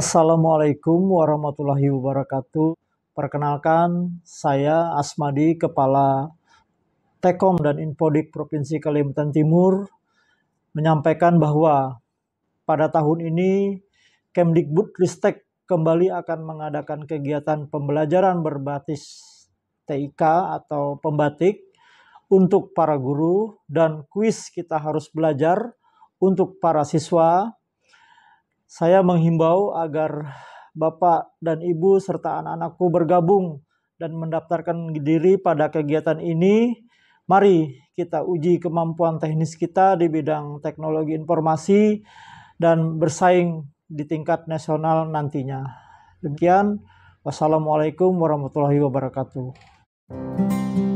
Assalamualaikum warahmatullahi wabarakatuh. Perkenalkan, saya Asmadi, Kepala Tekom dan Infodik Provinsi Kalimantan Timur, menyampaikan bahwa pada tahun ini Kemdikbud Ristek kembali akan mengadakan kegiatan pembelajaran berbasis TIK atau pembatik untuk para guru dan kuis kita harus belajar untuk para siswa. Saya menghimbau agar Bapak dan Ibu serta anak-anakku bergabung dan mendaftarkan diri pada kegiatan ini. Mari kita uji kemampuan teknis kita di bidang teknologi informasi dan bersaing di tingkat nasional nantinya. Demikian, wassalamualaikum warahmatullahi wabarakatuh.